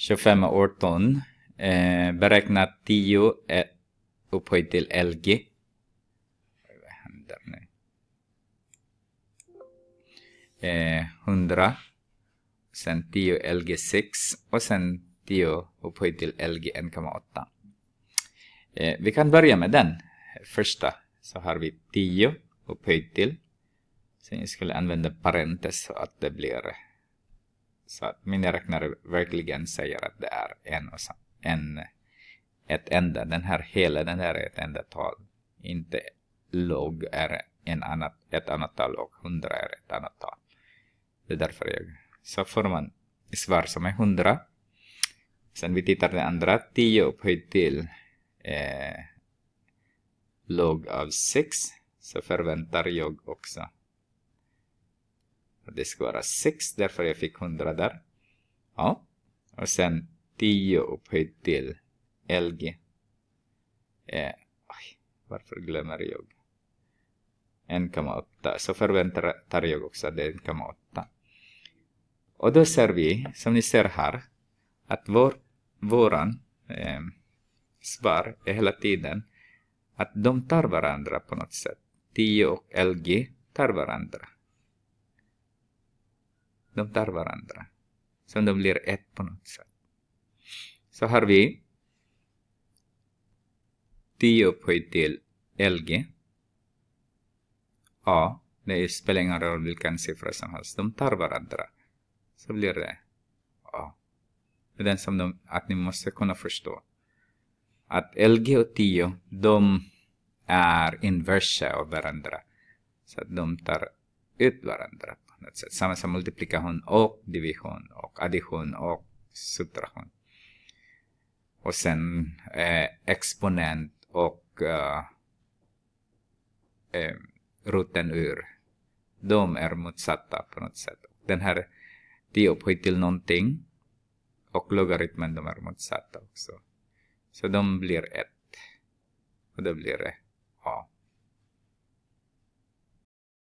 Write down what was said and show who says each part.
Speaker 1: 25 år ton. Eh, beräknat 10 eh, upphöjt till LG. Vad händer nu? Eh, 100. Sen 10 LG 6 och sen 10 upphöjt till LG 1,8. Eh, vi kan börja med den första. Så har vi 10 upphöjt till. Sen jag skulle använda parentes så att det blir så att miniräknare verkligen säger att det är en, och en ett enda, den här hela, den här är ett enda tal. Inte log är en annat, ett annat tal och hundra är ett annat tal. Det är därför jag... Så får man svar som är hundra. Sen vi tittar det andra, 10 upphöjt till eh, log av 6 så förväntar jag också det ska vara 6 därför jag fick 100 där. Ja. Och sen 10 upphöjt till LG. Eh, varför glömmer jag? 1,8. Så förväntar jag också att det är 1,8. Och då ser vi, som ni ser här, att vår, våran eh, svar är hela tiden att de tar varandra på något sätt. 10 och LG tar varandra. De tar varandra. Så de blir ett på något sätt. Så har vi 10 upphöjt till LG. A. Det spelar ingen roll vilken siffra som helst. De tar varandra. Så blir det A. Det är den som de, att ni måste kunna förstå. Att LG och 10, de är inversa av varandra. Så att de tar ut varandra sama sa multiplikation och division och addition och subtraktion. Och sen eh, exponent och eh, eh, rutten ur. De är motsatta på något sätt. Den här 10 upphöjt till någonting och logaritmen de är motsatta också. Så de blir ett. Och då blir det A.